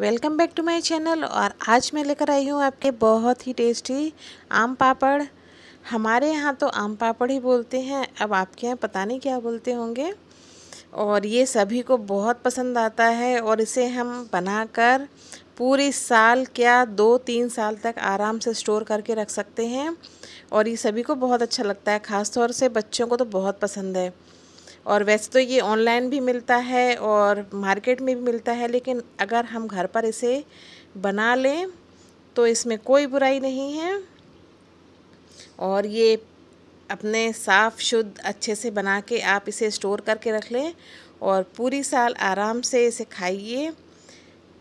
welcome back to my channel और आज मैं लेकर आई हूँ आपके बहुत ही टेस्टी आम पापड़ हमारे यहाँ तो आम पापड़ ही बोलते हैं अब आपके यहाँ पता नहीं क्या बोलते होंगे और ये सभी को बहुत पसंद आता है और इसे हम बनाकर पूरे साल क्या दो तीन साल तक आराम से स्टोर करके रख सकते हैं और ये सभी को बहुत अच्छा लगता है ख़ासतौर से बच्चों को तो बहुत पसंद है और वैसे तो ये ऑनलाइन भी मिलता है और मार्केट में भी मिलता है लेकिन अगर हम घर पर इसे बना लें तो इसमें कोई बुराई नहीं है और ये अपने साफ़ शुद्ध अच्छे से बना के आप इसे स्टोर करके रख लें और पूरी साल आराम से इसे खाइए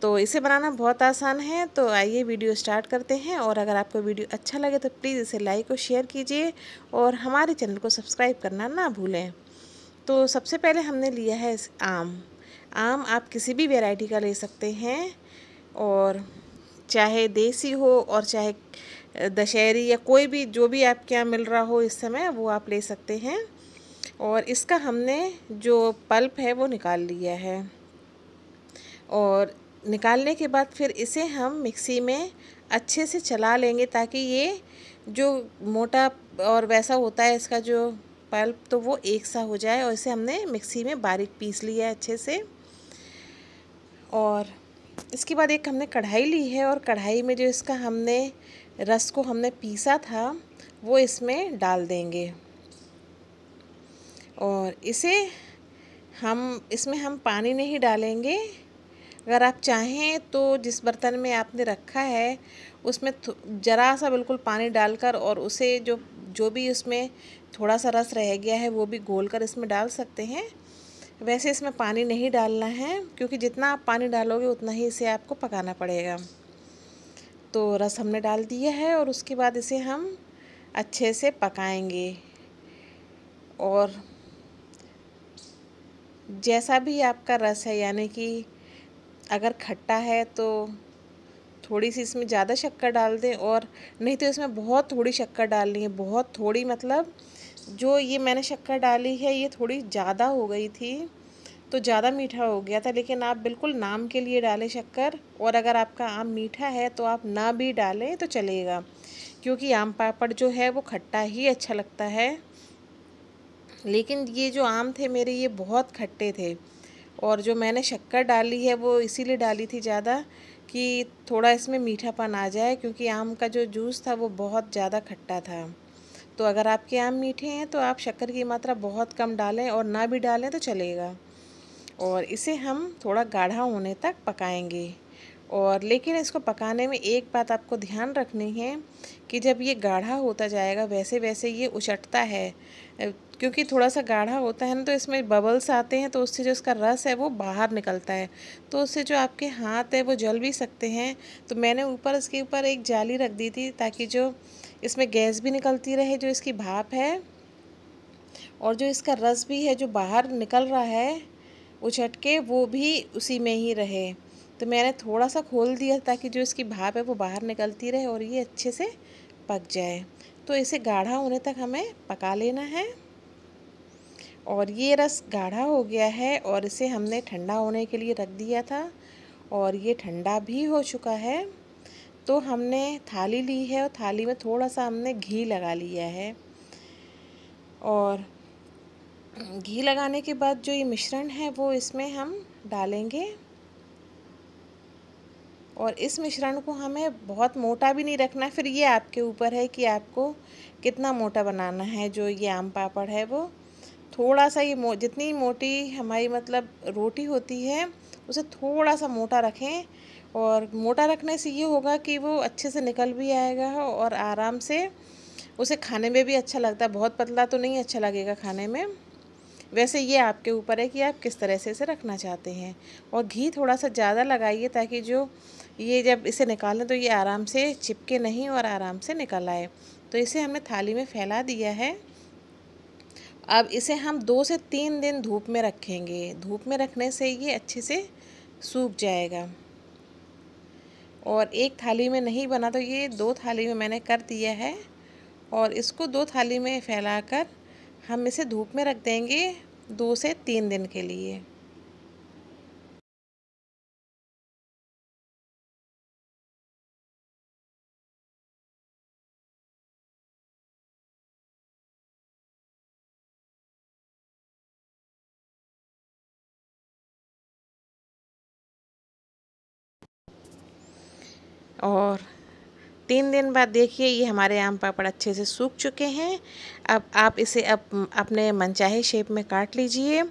तो इसे बनाना बहुत आसान है तो आइए वीडियो स्टार्ट करते हैं और अगर आपको वीडियो अच्छा लगे तो प्लीज़ इसे लाइक और शेयर कीजिए और हमारे चैनल को सब्सक्राइब करना ना भूलें तो सबसे पहले हमने लिया है आम आम आप किसी भी वेराइटी का ले सकते हैं और चाहे देसी हो और चाहे दशहरी या कोई भी जो भी आपके यहाँ मिल रहा हो इस समय वो आप ले सकते हैं और इसका हमने जो पल्प है वो निकाल लिया है और निकालने के बाद फिर इसे हम मिक्सी में अच्छे से चला लेंगे ताकि ये जो मोटा और वैसा होता है इसका जो पल्प तो वो एक सा हो जाए और इसे हमने मिक्सी में बारीक पीस लिया है अच्छे से और इसके बाद एक हमने कढ़ाई ली है और कढ़ाई में जो इसका हमने रस को हमने पीसा था वो इसमें डाल देंगे और इसे हम इसमें हम पानी नहीं डालेंगे अगर आप चाहें तो जिस बर्तन में आपने रखा है उसमें ज़रा सा बिल्कुल पानी डालकर और उसे जो जो भी उसमें थोड़ा सा रस रह गया है वो भी घोल कर इसमें डाल सकते हैं वैसे इसमें पानी नहीं डालना है क्योंकि जितना आप पानी डालोगे उतना ही इसे आपको पकाना पड़ेगा तो रस हमने डाल दिया है और उसके बाद इसे हम अच्छे से पकाएंगे और जैसा भी आपका रस है यानी कि अगर खट्टा है तो थोड़ी सी इसमें ज़्यादा शक्कर डाल दें और नहीं तो इसमें बहुत थोड़ी शक्कर डालनी है बहुत थोड़ी मतलब जो ये मैंने शक्कर डाली है ये थोड़ी ज़्यादा हो गई थी तो ज़्यादा मीठा हो गया था लेकिन आप बिल्कुल नाम के लिए डालें शक्कर और अगर आपका आम मीठा है तो आप ना भी डालें तो चलेगा क्योंकि आम पापड़ जो है वो खट्टा ही अच्छा लगता है लेकिन ये जो आम थे मेरे ये बहुत खट्टे थे और जो मैंने शक्कर डाली है वो इसीलिए डाली थी ज़्यादा कि थोड़ा इसमें मीठापन आ जाए क्योंकि आम का जो जूस था वो बहुत ज़्यादा खट्टा था तो अगर आपके आम मीठे हैं तो आप शक्कर की मात्रा बहुत कम डालें और ना भी डालें तो चलेगा और इसे हम थोड़ा गाढ़ा होने तक पकाएंगे और लेकिन इसको पकाने में एक बात आपको ध्यान रखनी है कि जब ये गाढ़ा होता जाएगा वैसे वैसे ये उचटता है क्योंकि थोड़ा सा गाढ़ा होता है ना तो इसमें बबल्स आते हैं तो उससे जो इसका रस है वो बाहर निकलता है तो उससे जो आपके हाथ है वो जल भी सकते हैं तो मैंने ऊपर इसके ऊपर एक जाली रख दी थी ताकि जो इसमें गैस भी निकलती रहे जो इसकी भाप है और जो इसका रस भी है जो बाहर निकल रहा है उछट के वो भी उसी में ही रहे तो मैंने थोड़ा सा खोल दिया ताकि जो इसकी भाप है वो बाहर निकलती रहे और ये अच्छे से पक जाए तो इसे गाढ़ा होने तक हमें पका लेना है और ये रस गाढ़ा हो गया है और इसे हमने ठंडा होने के लिए रख दिया था और ये ठंडा भी हो चुका है तो हमने थाली ली है और थाली में थोड़ा सा हमने घी लगा लिया है और घी लगाने के बाद जो ये मिश्रण है वो इसमें हम डालेंगे और इस मिश्रण को हमें बहुत मोटा भी नहीं रखना फिर ये आपके ऊपर है कि आपको कितना मोटा बनाना है जो ये आम पापड़ है वो थोड़ा सा ये मो जितनी मोटी हमारी मतलब रोटी होती है उसे थोड़ा सा मोटा रखें और मोटा रखने से ये होगा कि वो अच्छे से निकल भी आएगा और आराम से उसे खाने में भी अच्छा लगता है बहुत पतला तो नहीं अच्छा लगेगा खाने में वैसे ये आपके ऊपर है कि आप किस तरह से इसे रखना चाहते हैं और घी थोड़ा सा ज़्यादा लगाइए ताकि जो ये जब इसे निकालें तो ये आराम से चिपके नहीं और आराम से निकल आए तो इसे हमने थाली में फैला दिया है अब इसे हम दो से तीन दिन धूप में रखेंगे धूप में रखने से ये अच्छे से सूख जाएगा और एक थाली में नहीं बना तो ये दो थाली में मैंने कर दिया है और इसको दो थाली में फैलाकर हम इसे धूप में रख देंगे दो से तीन दिन के लिए और तीन दिन बाद देखिए ये हमारे आम पापड़ अच्छे से सूख चुके हैं अब आप इसे अप, अपने मनचाहे शेप में काट लीजिए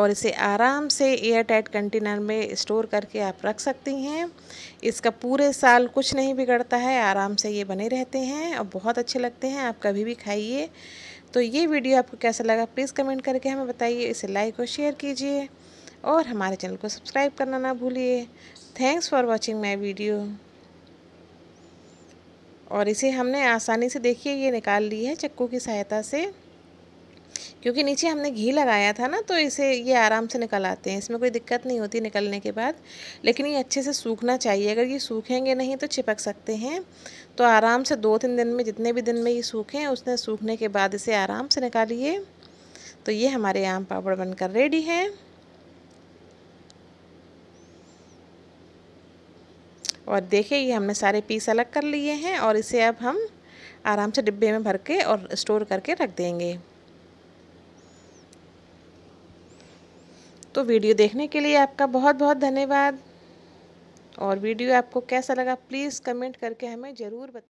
और इसे आराम से एयर टाइट कंटेनर में स्टोर करके आप रख सकती हैं इसका पूरे साल कुछ नहीं बिगड़ता है आराम से ये बने रहते हैं और बहुत अच्छे लगते हैं आप कभी भी खाइए तो ये वीडियो आपको कैसा लगा प्लीज़ कमेंट करके हमें बताइए इसे लाइक और शेयर कीजिए और हमारे चैनल को सब्सक्राइब करना ना भूलिए thanks for watching my video और इसे हमने आसानी से देखिए ये निकाल ली है चक्कू की सहायता से क्योंकि नीचे हमने घी लगाया था ना तो इसे ये आराम से निकल आते हैं इसमें कोई दिक्कत नहीं होती निकलने के बाद लेकिन ये अच्छे से सूखना चाहिए अगर ये सूखेंगे नहीं तो चिपक सकते हैं तो आराम से दो तीन दिन में जितने भी दिन में ये सूखें उसने सूखने के बाद इसे आराम से निकालिए तो ये हमारे आम पापड़ बनकर रेडी हैं और देखिए ये हमने सारे पीस अलग कर लिए हैं और इसे अब हम आराम से डिब्बे में भर के और स्टोर करके रख देंगे तो वीडियो देखने के लिए आपका बहुत बहुत धन्यवाद और वीडियो आपको कैसा लगा प्लीज़ कमेंट करके हमें ज़रूर बता